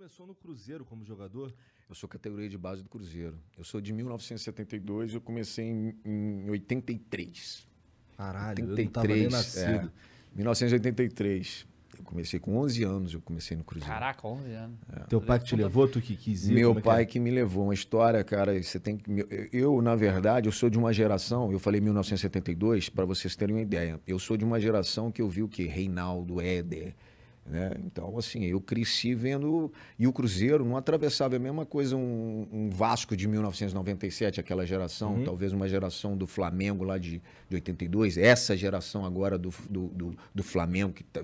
começou no Cruzeiro como jogador? Eu sou categoria de base do Cruzeiro. Eu sou de 1972 e eu comecei em, em 83. Caralho, 83, eu não tava nem nascido. É, 1983. Eu comecei com 11 anos, eu comecei no Cruzeiro. Caraca, 11 anos. É. Teu pai que te levou, tu que quis ir? Meu é pai é que, que, me levou. Uma história, cara, você tem que... Eu, na verdade, eu sou de uma geração, eu falei 1972, para vocês terem uma ideia. Eu sou de uma geração que eu vi o quê? Reinaldo, Éder, né? Então, assim, eu cresci vendo. E o Cruzeiro não atravessava a mesma coisa um, um Vasco de 1997, aquela geração, uhum. talvez uma geração do Flamengo lá de, de 82, essa geração agora do, do, do, do Flamengo que está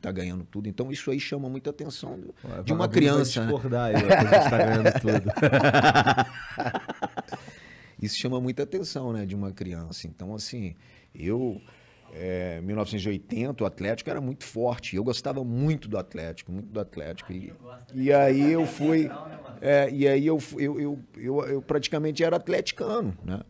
tá ganhando tudo. Então, isso aí chama muita atenção do, Ué, de uma criança. Né? gente tá ganhando tudo. isso chama muita atenção né, de uma criança. Então, assim, eu é, 1980, o Atlético era muito forte. Eu gostava muito do Atlético, muito do Atlético. E, e aí eu fui. É, e aí eu, eu, eu, eu, eu praticamente era atleticano, né?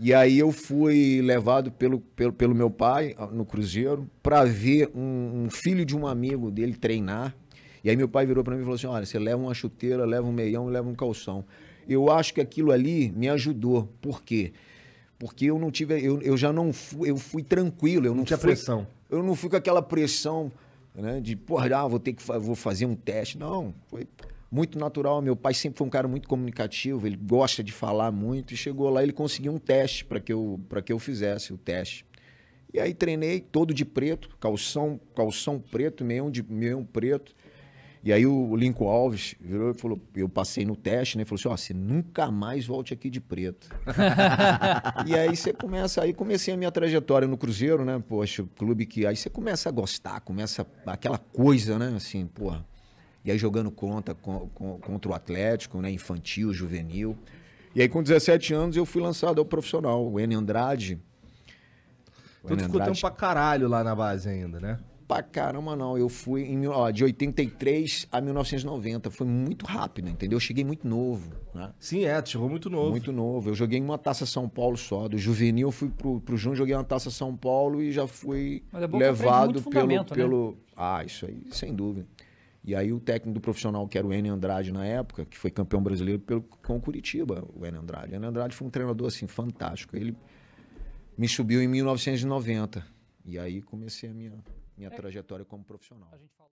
E aí eu fui levado pelo, pelo, pelo meu pai no Cruzeiro para ver um, um, filho de um amigo dele treinar. E aí meu pai virou para mim e falou assim: olha, você leva uma chuteira, leva um meião, leva um calção. Eu acho que aquilo ali me ajudou. Por quê? Porque eu não tive. Eu, eu já não fui. Eu fui tranquilo. Eu não, não tinha fui, pressão. Eu não fui com aquela pressão, né? De, porra, ah, vou ter que vou fazer um teste. Não. Foi muito natural. Meu pai sempre foi um cara muito comunicativo, ele gosta de falar muito. E chegou lá, ele conseguiu um teste para que, eu, que eu fizesse o teste. E aí treinei todo de preto, calção, calção preto, meião, de, meião preto. E aí o Lincoln Alves virou e falou, eu passei no teste, né? Falou assim, ó, você nunca mais volte aqui de preto. e aí você começa, aí comecei a minha trajetória no Cruzeiro, né? Poxa, clube que aí você começa a gostar, começa aquela coisa, né? Assim, porra. E aí jogando contra, contra o Atlético, né? Infantil, juvenil. E aí com 17 anos eu fui lançado ao profissional, o N Andrade. O tu ficou tempo pra caralho lá na base ainda, né? pra caramba, não. Eu fui em, ó, de 83 a 1990. Foi muito rápido, entendeu? Eu cheguei muito novo. Né? Sim, é, chegou muito novo. Muito novo. Eu joguei uma taça São Paulo só. Do juvenil, eu fui pro, pro Júnior, joguei uma taça São Paulo e já fui é levado pelo, né? pelo. Ah, isso aí, sem dúvida. E aí o técnico do profissional, que era o Enio Andrade na época, que foi campeão brasileiro pelo, com o Curitiba, o Enio Andrade. O Enio Andrade foi um treinador, assim, fantástico. Ele me subiu em 1990. E aí comecei a minha minha é. trajetória como profissional. A gente fala...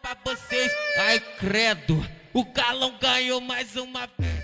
pra vocês, ai credo, o Galão ganhou mais uma vez.